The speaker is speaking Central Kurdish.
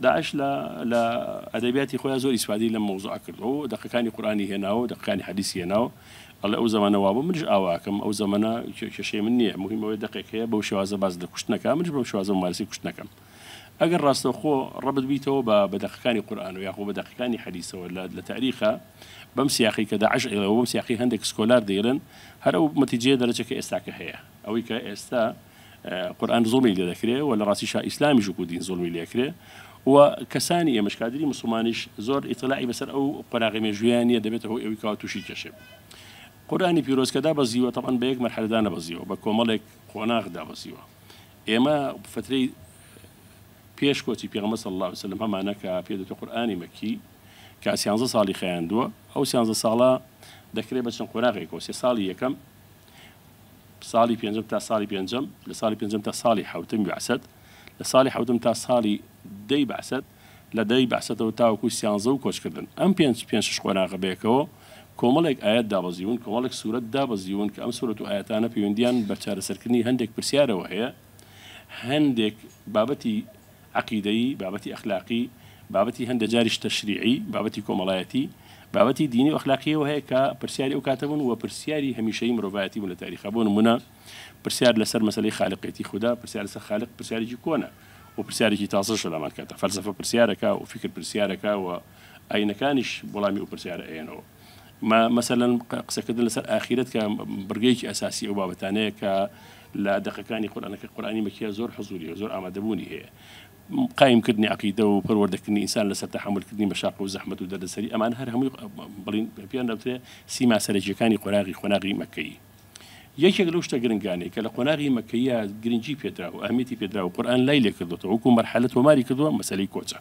داعش لە ئەدەبیاتی خۆیان زۆر ئیسپادی لە مۆزوع کردەوە دقەکانی قورانی هێناوە دقەکانی حەدیث هێناوە ئەڵە ئەو زمانەوە بۆ منش ئاواکەم ئەو زمانە کێشەی من نییە مهمەوەی دقێک هەیە بەو شێوازە باز لە کوشتنەکە منش بەم شوازە مارسی کوشتنەکەم ئەگەر ڕاستەخۆ ڕبت بیتەوە بە بەدەخەکانی قورآان و یاخۆ بەدەخەکانی حەدیسەوە لە تاریخە بەم سیاقی کە داعش ئەوە سیاقی هەندێک سکۆلار دێرن هەر ئەو مەتیجێ دەرەجەکە ئێستاکە هەیە ئەوەی کە ئێستا قورآن زۆڵی لێ دەکرێت و لە ڕاستیشا ئیسلامی ژوک و دین زۆڵمی لێکرێ و کەسانی ئێمەشکادری مسلمانیش زۆر ئیتلاعی بەسەر ئەو پەراغێمە ژویانە دەبێتەوە ئەوی کا تووشی کەشێ قورانی پیرۆزکەدا بەزیوە تەقان بە یەک مەرحەدا نەبەزیەوە بە کۆمەڵێک خۆناغدا بەزیوە ئێمە فترەی پێش کۆچی پێغمەس الله وسلم هەمانەکە پێدەێت قورآانی مەکی کە سیانزە ساڵی خەیاندووە ئەو سیانزە ساڵە دەکرێت بە چەند قۆراغێک و سێ ساڵی یەکەم ساڵی پێنجم تا ساڵی پێنجم لە ساڵی پێنجم تا ساڵی حوتم بەعسەد لە ساڵی حوتم تا ساڵی دەی بەعسەد لە دەی بەعسەتەوە تاوەکو سیانزە و کۆچکردن ئەم پێ پێ خۆناغ بێکەوە کۆمەڵێک ئاەت دابەزیون کۆمەڵێک سوورەت دابەزیون کە ئەم سوورەت و ئاەتانە پەیوەندیان بە چارەسەرکردنی هەندێک پرسیارەوە هەیە هەندێک بابەتی عقیدەی بابەتی ئەخلاقی بابەتی هەندە جاریش تەشریعی بابەتی کۆمەڵایەتی بابەتی دینی ئەخلاقیەوە هەیە کە پرسیاری ئەو کاتەبوون وە پرسیاری هەمیشەی مرۆڤایەتی بوون لە تاریخە بۆ نمونە پرسیار لەسەر مەسلەی خالقێتی خوددا پرسیار لەسەر خالق پرسیارێکی کۆنە و پرسیارێکی تازەش لەمان کاتە فەلسفە پرسیارەکە و فکر پرسیارەکە و ئاینەکانیش بەڵامی و پرسیارە ئێنەوە مەمثلەن قسەکردن لەسەر ئاخیرەت کە برگەیەکی ئەساسی ئەو بابەتانەیە کە لە دقەکانی قورآانەکە قورانی مەکیە زۆر حزوری زۆر ئامادەبوونی هەیە قایمکردنی عقیدە و پەروەردەکردنی ئینسان لەسەر تحملکردنی مەشاق و زەحمت و دەدەسەری ئەمان هەر هەمووی بڵین پێیان دەوترێت سیما سەرجەکانی قۆراغی خۆناغی مەکەی یەکێک لەو شتە گرنگانی کە لە قۆناغی مەکەیە گرنگجی پێدرا و ئەمیتی پێدرا و قورآان لای لێ کردوەوە وەکو مەرحەلت تۆماری کردووە مەسلەی کۆچە.